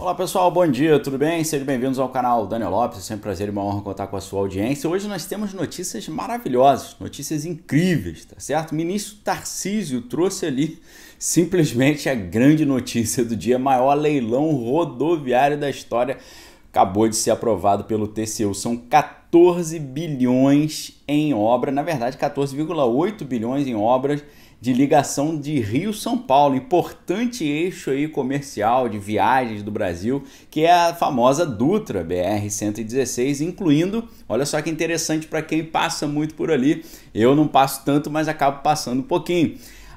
Olá pessoal, bom dia, tudo bem? Sejam bem-vindos ao canal Daniel Lopes, é sempre um prazer e uma honra contar com a sua audiência. Hoje nós temos notícias maravilhosas, notícias incríveis, tá certo? O ministro Tarcísio trouxe ali simplesmente a grande notícia do dia, maior leilão rodoviário da história, acabou de ser aprovado pelo TCU. São 14 bilhões em obra, na verdade 14,8 bilhões em obras de ligação de Rio-São Paulo, importante eixo aí comercial de viagens do Brasil, que é a famosa Dutra BR-116, incluindo, olha só que interessante para quem passa muito por ali, eu não passo tanto, mas acabo passando um pouquinho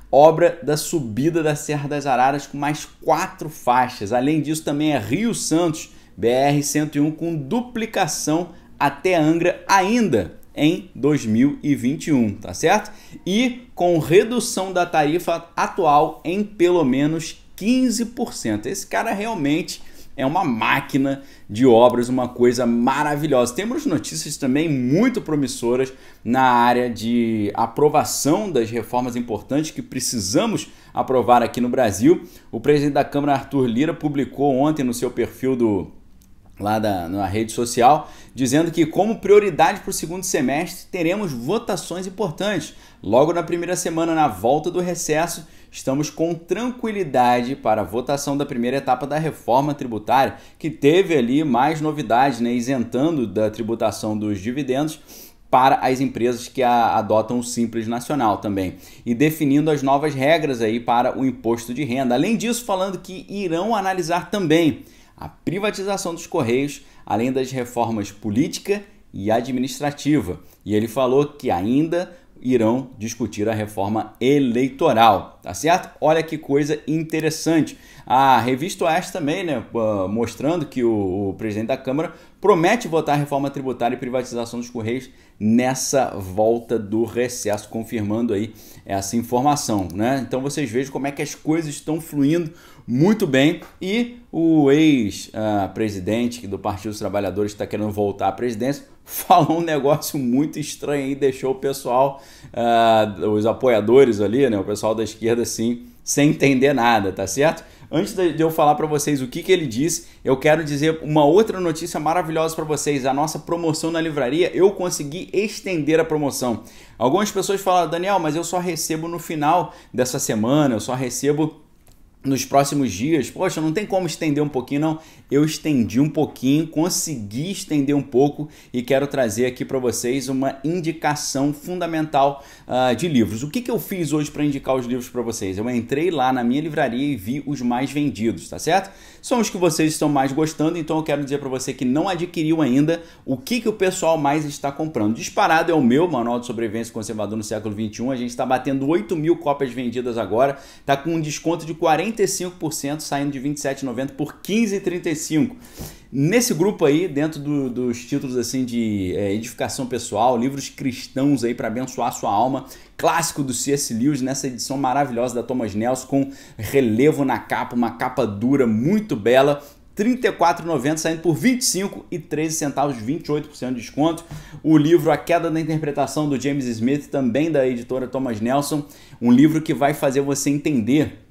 obra da subida da Serra das Araras com mais quatro faixas. Além disso, também é Rio Santos, BR-101, com duplicação até Angra ainda em 2021, tá certo? E com redução da tarifa atual em pelo menos 15%. Esse cara realmente é uma máquina de obras, uma coisa maravilhosa. Temos notícias também muito promissoras na área de aprovação das reformas importantes que precisamos aprovar aqui no Brasil. O presidente da Câmara, Arthur Lira, publicou ontem no seu perfil do lá da, na rede social, dizendo que, como prioridade para o segundo semestre, teremos votações importantes. Logo na primeira semana, na volta do recesso, estamos com tranquilidade para a votação da primeira etapa da reforma tributária, que teve ali mais novidades, né, isentando da tributação dos dividendos para as empresas que a, adotam o Simples Nacional também e definindo as novas regras aí para o imposto de renda. Além disso, falando que irão analisar também a privatização dos Correios, além das reformas política e administrativa. E ele falou que ainda irão discutir a reforma eleitoral, tá certo? Olha que coisa interessante. A revista Oeste também, né, mostrando que o, o presidente da Câmara promete votar a reforma tributária e privatização dos Correios nessa volta do recesso, confirmando aí essa informação, né? Então vocês vejam como é que as coisas estão fluindo muito bem e o ex-presidente ah, do Partido dos Trabalhadores está querendo voltar à presidência falou um negócio muito estranho e deixou o pessoal, uh, os apoiadores ali, né, o pessoal da esquerda assim, sem entender nada, tá certo? Antes de eu falar para vocês o que, que ele disse, eu quero dizer uma outra notícia maravilhosa para vocês. A nossa promoção na livraria, eu consegui estender a promoção. Algumas pessoas falam, Daniel, mas eu só recebo no final dessa semana, eu só recebo nos próximos dias, poxa, não tem como estender um pouquinho, não. Eu estendi um pouquinho, consegui estender um pouco e quero trazer aqui para vocês uma indicação fundamental uh, de livros. O que, que eu fiz hoje para indicar os livros para vocês? Eu entrei lá na minha livraria e vi os mais vendidos, tá certo? São os que vocês estão mais gostando, então eu quero dizer para você que não adquiriu ainda o que, que o pessoal mais está comprando. Disparado é o meu, Manual de Sobrevivência Conservador no Século XXI. A gente está batendo 8 mil cópias vendidas agora, tá com um desconto de 40 45% saindo de 27,90 por 15,35. Nesse grupo aí, dentro do, dos títulos assim de é, edificação pessoal, livros cristãos aí para abençoar sua alma, clássico do C.S. Lewis nessa edição maravilhosa da Thomas Nelson com relevo na capa, uma capa dura muito bela, 34,90 saindo por 25 e 13 centavos, 28% de desconto. O livro A Queda da Interpretação do James Smith, também da editora Thomas Nelson, um livro que vai fazer você entender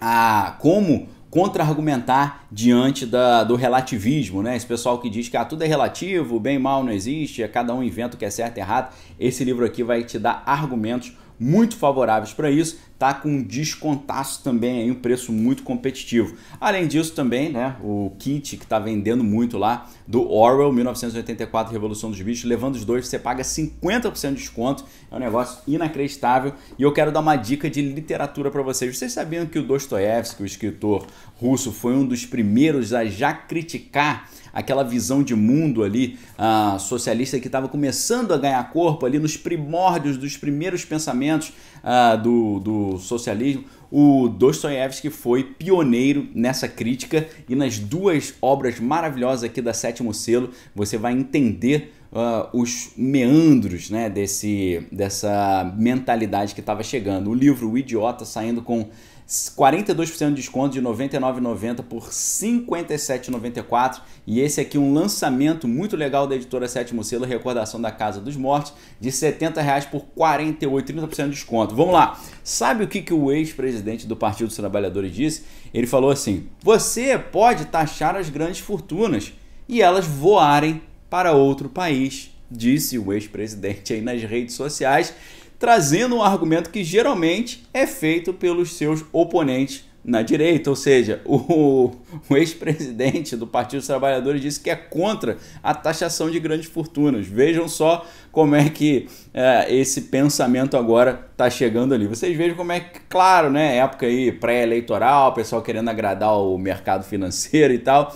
a como contra-argumentar diante da, do relativismo, né? Esse pessoal que diz que ah, tudo é relativo, bem e mal não existe, é cada um inventa o que é certo e errado. Esse livro aqui vai te dar argumentos muito favoráveis para isso tá com um descontaço também aí, um preço muito competitivo. Além disso também, né, o kit que tá vendendo muito lá do Orwell 1984 Revolução dos Bichos, levando os dois você paga 50% de desconto. É um negócio inacreditável e eu quero dar uma dica de literatura para vocês. Vocês sabiam que o Dostoiévski, o escritor russo, foi um dos primeiros a já criticar aquela visão de mundo ali a ah, socialista que estava começando a ganhar corpo ali nos primórdios dos primeiros pensamentos uh, do, do socialismo, o Dostoiévski foi pioneiro nessa crítica e nas duas obras maravilhosas aqui da Sétimo Selo você vai entender uh, os meandros né, desse, dessa mentalidade que estava chegando. O livro O Idiota saindo com 42% de desconto de R$ 99,90 por R$ 57,94. E esse aqui é um lançamento muito legal da editora Sétimo Selo, Recordação da Casa dos Mortos, de R$ 70,00 por R$ 48,30% de desconto. Vamos lá. Sabe o que, que o ex-presidente do Partido dos Trabalhadores disse? Ele falou assim: você pode taxar as grandes fortunas e elas voarem para outro país, disse o ex-presidente aí nas redes sociais trazendo um argumento que geralmente é feito pelos seus oponentes na direita, ou seja, o, o ex-presidente do Partido dos Trabalhadores disse que é contra a taxação de grandes fortunas. Vejam só como é que é, esse pensamento agora está chegando ali. Vocês vejam como é que, claro, né, época aí pré-eleitoral, pessoal querendo agradar o mercado financeiro e tal,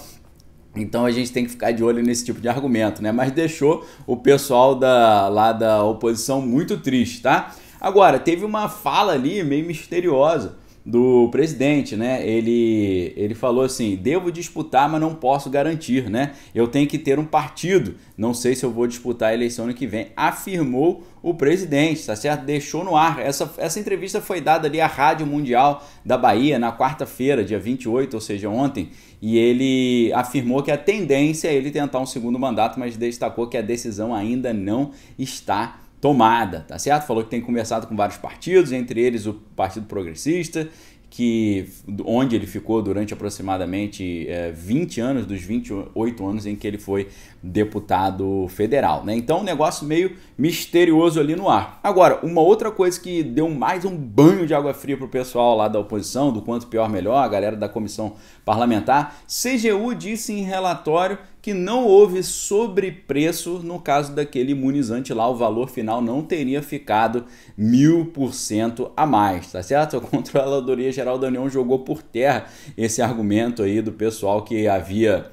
então a gente tem que ficar de olho nesse tipo de argumento, né? Mas deixou o pessoal da, lá da oposição muito triste, tá? Agora, teve uma fala ali meio misteriosa do presidente, né? Ele, ele falou assim: devo disputar, mas não posso garantir, né? Eu tenho que ter um partido. Não sei se eu vou disputar a eleição ano que vem. Afirmou o presidente, tá certo? Deixou no ar. Essa, essa entrevista foi dada ali à Rádio Mundial da Bahia na quarta-feira, dia 28, ou seja, ontem, e ele afirmou que a tendência é ele tentar um segundo mandato, mas destacou que a decisão ainda não está tomada, tá certo? Falou que tem conversado com vários partidos, entre eles o Partido Progressista, que onde ele ficou durante aproximadamente é, 20 anos, dos 28 anos em que ele foi deputado federal. Né? Então, um negócio meio misterioso ali no ar. Agora, uma outra coisa que deu mais um banho de água fria para o pessoal lá da oposição, do quanto pior melhor, a galera da comissão parlamentar, CGU disse em relatório que não houve sobrepreço no caso daquele imunizante lá, o valor final não teria ficado mil por cento a mais, tá certo? A Controladoria Geral da União jogou por terra esse argumento aí do pessoal que havia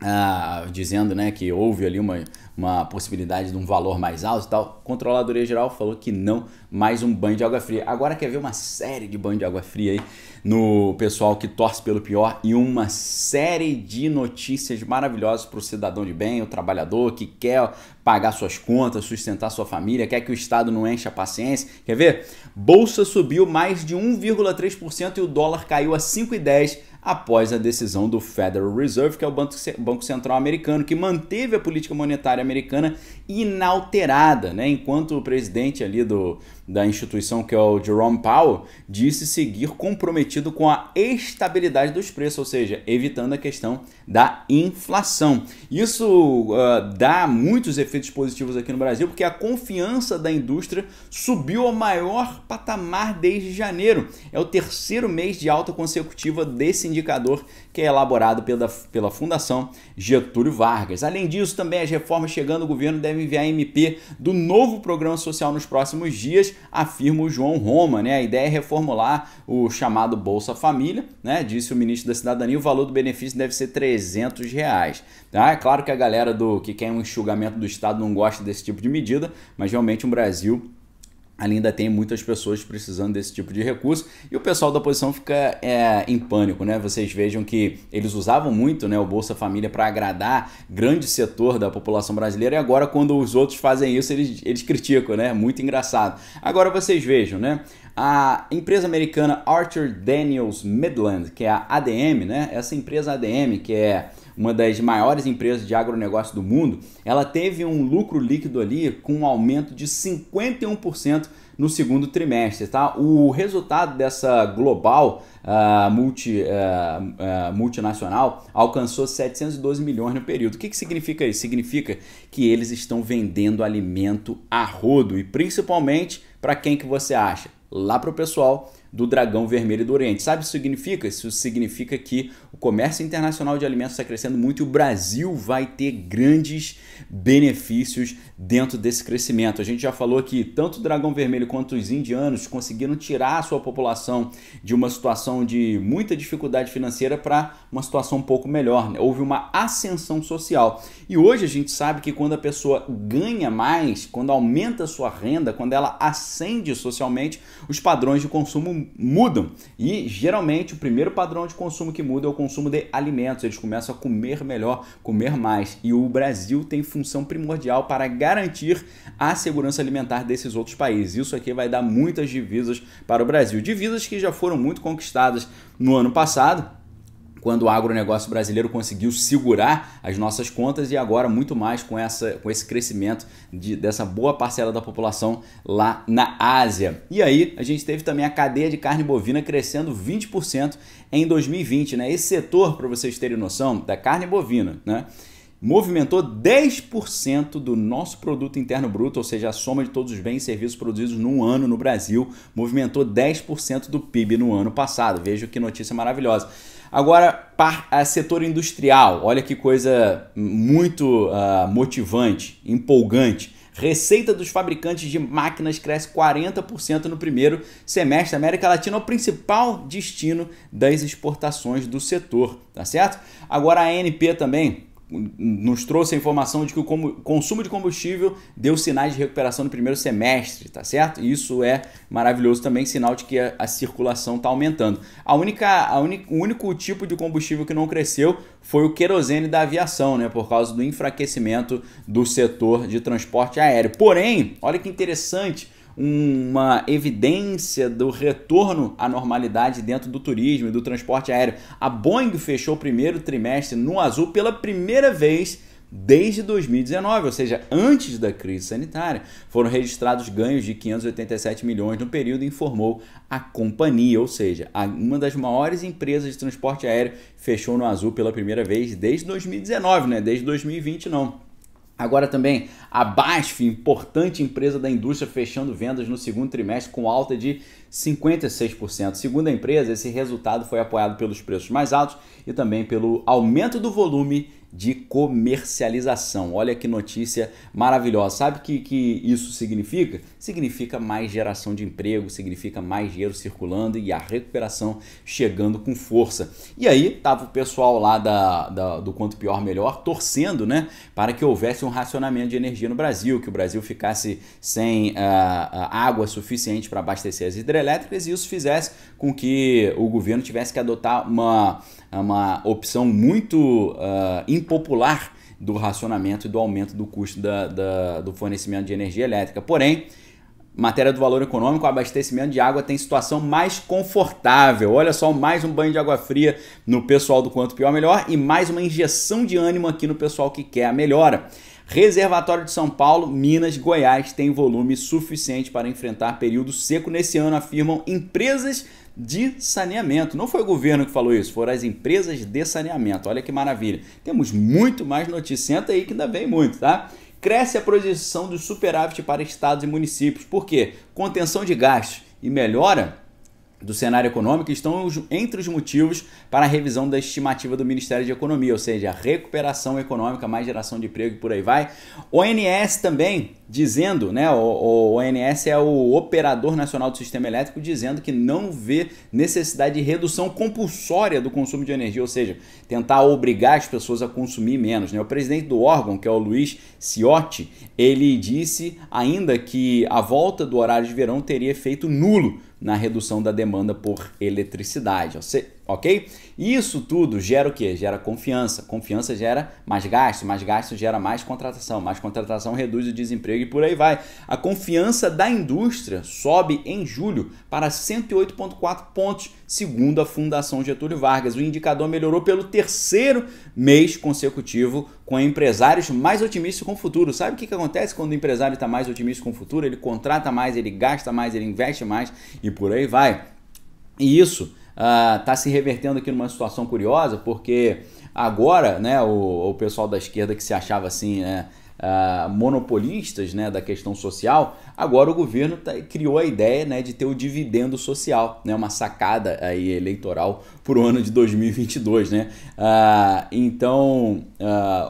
ah, dizendo né, que houve ali uma, uma possibilidade de um valor mais alto e tal. Controladoria Geral falou que não, mais um banho de água fria. Agora quer ver uma série de banho de água fria aí no pessoal que torce pelo pior e uma série de notícias maravilhosas para o cidadão de bem, o trabalhador que quer pagar suas contas, sustentar sua família, quer que o Estado não encha a paciência. Quer ver? Bolsa subiu mais de 1,3% e o dólar caiu a 5,10 após a decisão do Federal Reserve, que é o Banco Central americano, que manteve a política monetária americana inalterada, né? enquanto o presidente ali do, da instituição, que é o Jerome Powell, disse seguir comprometido com a estabilidade dos preços, ou seja, evitando a questão da inflação. Isso uh, dá muitos efeitos positivos aqui no Brasil, porque a confiança da indústria subiu ao maior patamar desde janeiro. É o terceiro mês de alta consecutiva desse indicador, que é elaborado pela, pela Fundação Getúlio Vargas. Além disso, também as reformas chegando, o governo deve enviar MP do novo programa social nos próximos dias afirma o João Roma. Né? A ideia é reformular o chamado Bolsa Família, né? disse o ministro da Cidadania, o valor do benefício deve ser 300 reais. Tá? É claro que a galera do que quer um enxugamento do Estado não gosta desse tipo de medida, mas realmente o um Brasil ainda tem muitas pessoas precisando desse tipo de recurso e o pessoal da oposição fica é, em pânico, né? Vocês vejam que eles usavam muito né, o Bolsa Família para agradar grande setor da população brasileira e agora quando os outros fazem isso eles, eles criticam, né? Muito engraçado. Agora vocês vejam, né? A empresa americana Arthur Daniels Midland, que é a ADM, né? Essa empresa ADM que é uma das maiores empresas de agronegócio do mundo, ela teve um lucro líquido ali com um aumento de 51% no segundo trimestre, tá? O resultado dessa global uh, multi, uh, uh, multinacional alcançou 712 milhões no período. O que, que significa isso? Significa que eles estão vendendo alimento a rodo e principalmente para quem que você acha? Lá para o pessoal do dragão vermelho do Oriente. Sabe o que significa? Isso significa que o comércio internacional de alimentos está crescendo muito e o Brasil vai ter grandes benefícios dentro desse crescimento. A gente já falou que tanto o dragão vermelho quanto os indianos conseguiram tirar a sua população de uma situação de muita dificuldade financeira para uma situação um pouco melhor. Né? Houve uma ascensão social. E hoje a gente sabe que quando a pessoa ganha mais, quando aumenta a sua renda, quando ela ascende socialmente, os padrões de consumo mudam. E geralmente o primeiro padrão de consumo que muda é o consumo de alimentos. Eles começam a comer melhor, comer mais. E o Brasil tem função primordial para garantir a segurança alimentar desses outros países. Isso aqui vai dar muitas divisas para o Brasil. Divisas que já foram muito conquistadas no ano passado quando o agronegócio brasileiro conseguiu segurar as nossas contas e agora muito mais com, essa, com esse crescimento de, dessa boa parcela da população lá na Ásia. E aí a gente teve também a cadeia de carne bovina crescendo 20% em 2020. Né? Esse setor, para vocês terem noção, da carne bovina, né? movimentou 10% do nosso produto interno bruto, ou seja, a soma de todos os bens e serviços produzidos num ano no Brasil, movimentou 10% do PIB no ano passado. Veja que notícia maravilhosa. Agora, par, ah, setor industrial, olha que coisa muito uh, motivante, empolgante. Receita dos fabricantes de máquinas cresce 40% no primeiro semestre. A América Latina é o principal destino das exportações do setor, tá certo? Agora a ANP também, nos trouxe a informação de que o consumo de combustível deu sinais de recuperação no primeiro semestre, tá certo? isso é maravilhoso também, sinal de que a, a circulação está aumentando. A única, a o único tipo de combustível que não cresceu foi o querosene da aviação, né? Por causa do enfraquecimento do setor de transporte aéreo. Porém, olha que interessante uma evidência do retorno à normalidade dentro do turismo e do transporte aéreo. A Boeing fechou o primeiro trimestre no azul pela primeira vez desde 2019, ou seja, antes da crise sanitária. Foram registrados ganhos de 587 milhões no período, informou a companhia, ou seja, uma das maiores empresas de transporte aéreo fechou no azul pela primeira vez desde 2019, né? Desde 2020 não. Agora também a BASF, importante empresa da indústria, fechando vendas no segundo trimestre com alta de 56%. Segundo a empresa, esse resultado foi apoiado pelos preços mais altos e também pelo aumento do volume de comercialização. Olha que notícia maravilhosa. Sabe o que, que isso significa? Significa mais geração de emprego, significa mais dinheiro circulando e a recuperação chegando com força. E aí estava o pessoal lá da, da, do Quanto Pior Melhor torcendo né, para que houvesse um racionamento de energia no Brasil, que o Brasil ficasse sem uh, água suficiente para abastecer as hidrelétricas e isso fizesse com que o governo tivesse que adotar uma é uma opção muito uh, impopular do racionamento e do aumento do custo da, da, do fornecimento de energia elétrica. Porém, matéria do valor econômico, abastecimento de água tem situação mais confortável. Olha só, mais um banho de água fria no pessoal do quanto pior melhor e mais uma injeção de ânimo aqui no pessoal que quer a melhora. Reservatório de São Paulo, Minas, Goiás tem volume suficiente para enfrentar período seco nesse ano, afirmam empresas de saneamento. Não foi o governo que falou isso, foram as empresas de saneamento. Olha que maravilha. Temos muito mais noticenta aí que ainda vem muito, tá? Cresce a projeção do superávit para estados e municípios. Por quê? Contenção de gastos e melhora do cenário econômico estão entre os motivos para a revisão da estimativa do Ministério de Economia, ou seja, recuperação econômica, mais geração de emprego e por aí vai. ONS também dizendo, né, o, o ONS é o Operador Nacional do Sistema Elétrico, dizendo que não vê necessidade de redução compulsória do consumo de energia, ou seja, tentar obrigar as pessoas a consumir menos. Né? O presidente do órgão, que é o Luiz Ciotti, ele disse ainda que a volta do horário de verão teria efeito nulo na redução da demanda por eletricidade. Ou seja, ok? Isso tudo gera o quê? Gera confiança. Confiança gera mais gasto, mais gasto gera mais contratação, mais contratação reduz o desemprego e por aí vai. A confiança da indústria sobe em julho para 108,4 pontos, segundo a Fundação Getúlio Vargas. O indicador melhorou pelo terceiro mês consecutivo, com empresários mais otimistas com o futuro. Sabe o que, que acontece quando o empresário está mais otimista com o futuro? Ele contrata mais, ele gasta mais, ele investe mais e por aí vai. E isso está ah, uh, se revertendo aqui numa situação curiosa, porque agora né, o, o pessoal da esquerda que se achava assim, né, uh, monopolistas né, da questão social, agora o governo tá, criou a ideia né, de ter o dividendo social, né, uma sacada aí eleitoral para o ano de 2022. Né? Uh, então,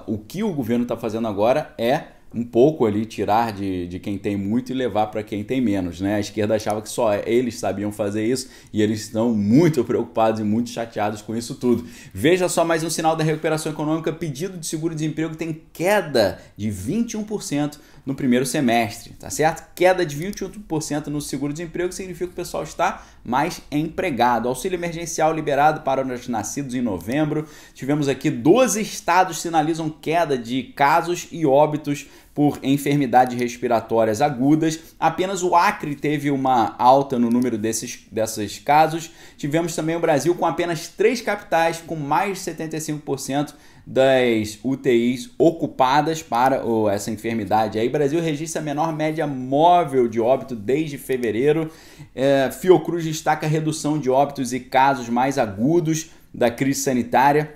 o que o governo está fazendo agora é um pouco ali, tirar de, de quem tem muito e levar para quem tem menos. Né? A esquerda achava que só eles sabiam fazer isso e eles estão muito preocupados e muito chateados com isso tudo. Veja só mais um sinal da recuperação econômica: pedido de seguro-desemprego tem queda de 21% no primeiro semestre, tá certo? Queda de 21% no seguro-desemprego significa que o pessoal está mais empregado. Auxílio emergencial liberado para os nascidos em novembro. Tivemos aqui 12 estados sinalizam queda de casos e óbitos por enfermidades respiratórias agudas. Apenas o Acre teve uma alta no número desses, desses casos. Tivemos também o Brasil com apenas três capitais com mais de 75% das UTIs ocupadas para oh, essa enfermidade. Aí, Brasil registra a menor média móvel de óbito desde fevereiro. É, Fiocruz destaca redução de óbitos e casos mais agudos da crise sanitária.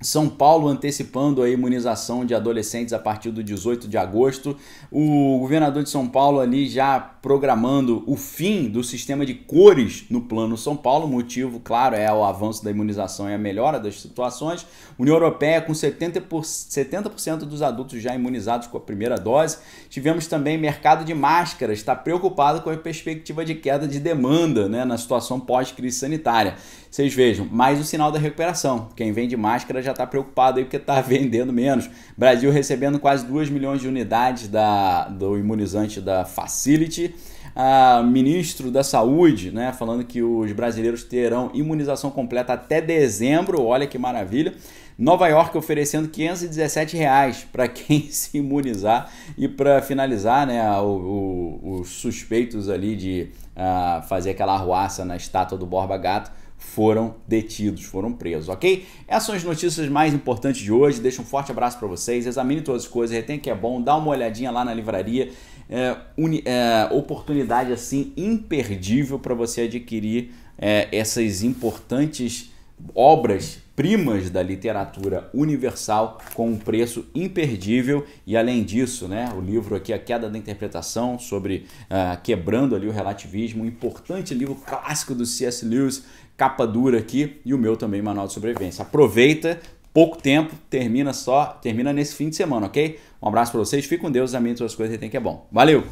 São Paulo antecipando a imunização de adolescentes a partir do 18 de agosto. O governador de São Paulo ali já programando o fim do sistema de cores no plano São Paulo. O motivo, claro, é o avanço da imunização e a melhora das situações. União Europeia com 70%, por... 70 dos adultos já imunizados com a primeira dose. Tivemos também mercado de máscaras, está preocupado com a perspectiva de queda de demanda né, na situação pós-crise sanitária. Vocês vejam, mais o sinal da recuperação. Quem vende máscara já está preocupado aí porque está vendendo menos. Brasil recebendo quase 2 milhões de unidades da, do imunizante da Facility. Ah, ministro da Saúde, né, falando que os brasileiros terão imunização completa até dezembro. Olha que maravilha. Nova York oferecendo 517 reais para quem se imunizar e para finalizar, né, o, o, os suspeitos ali de ah, fazer aquela arruaça na estátua do Borba Gato foram detidos, foram presos, ok? Essas são as notícias mais importantes de hoje. Deixo um forte abraço para vocês. Examine todas as coisas, retém que é bom, dá uma olhadinha lá na livraria. É, uni, é, oportunidade assim imperdível para você adquirir é, essas importantes obras primas da literatura universal com um preço imperdível e além disso, né, o livro aqui A Queda da Interpretação sobre uh, quebrando ali o relativismo, um importante livro clássico do C.S. Lewis capa dura aqui e o meu também, Manual de Sobrevivência. Aproveita, pouco tempo, termina só, termina nesse fim de semana, ok? Um abraço para vocês, fique com Deus, amém, todas as coisas que tem que é bom. Valeu!